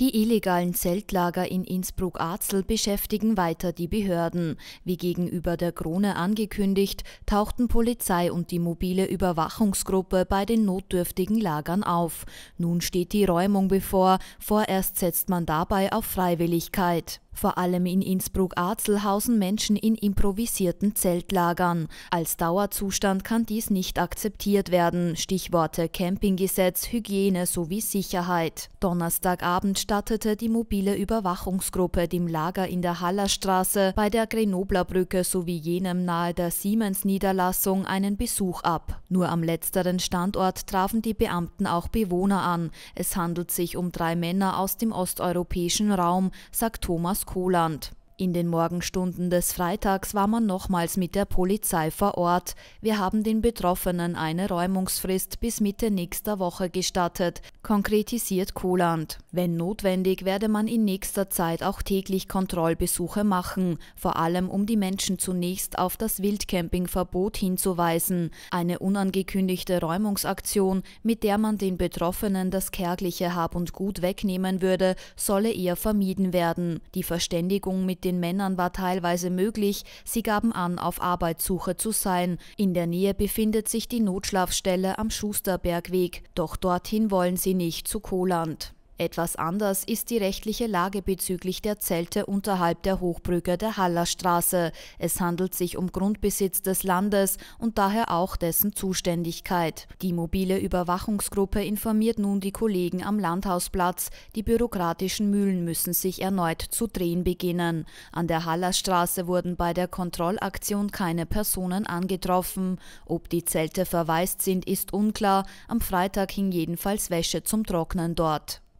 Die illegalen Zeltlager in Innsbruck-Arzel beschäftigen weiter die Behörden. Wie gegenüber der Krone angekündigt, tauchten Polizei und die mobile Überwachungsgruppe bei den notdürftigen Lagern auf. Nun steht die Räumung bevor, vorerst setzt man dabei auf Freiwilligkeit. Vor allem in Innsbruck-Arzel hausen Menschen in improvisierten Zeltlagern. Als Dauerzustand kann dies nicht akzeptiert werden. Stichworte Campinggesetz, Hygiene sowie Sicherheit. Donnerstagabend stattete die mobile Überwachungsgruppe dem Lager in der Hallerstraße bei der Grenobler Brücke sowie jenem nahe der Siemens-Niederlassung einen Besuch ab. Nur am letzteren Standort trafen die Beamten auch Bewohner an. Es handelt sich um drei Männer aus dem osteuropäischen Raum, sagt Thomas Kohland. In den Morgenstunden des Freitags war man nochmals mit der Polizei vor Ort. Wir haben den Betroffenen eine Räumungsfrist bis Mitte nächster Woche gestattet, konkretisiert Kuland. Wenn notwendig, werde man in nächster Zeit auch täglich Kontrollbesuche machen, vor allem um die Menschen zunächst auf das Wildcampingverbot hinzuweisen. Eine unangekündigte Räumungsaktion, mit der man den Betroffenen das kärgliche Hab und Gut wegnehmen würde, solle eher vermieden werden. Die Verständigung mit dem den Männern war teilweise möglich, sie gaben an, auf Arbeitssuche zu sein. In der Nähe befindet sich die Notschlafstelle am Schusterbergweg, doch dorthin wollen sie nicht zu Koland. Etwas anders ist die rechtliche Lage bezüglich der Zelte unterhalb der Hochbrücke der Hallerstraße. Es handelt sich um Grundbesitz des Landes und daher auch dessen Zuständigkeit. Die mobile Überwachungsgruppe informiert nun die Kollegen am Landhausplatz, die bürokratischen Mühlen müssen sich erneut zu drehen beginnen. An der Hallerstraße wurden bei der Kontrollaktion keine Personen angetroffen. Ob die Zelte verwaist sind, ist unklar. Am Freitag hing jedenfalls Wäsche zum Trocknen dort.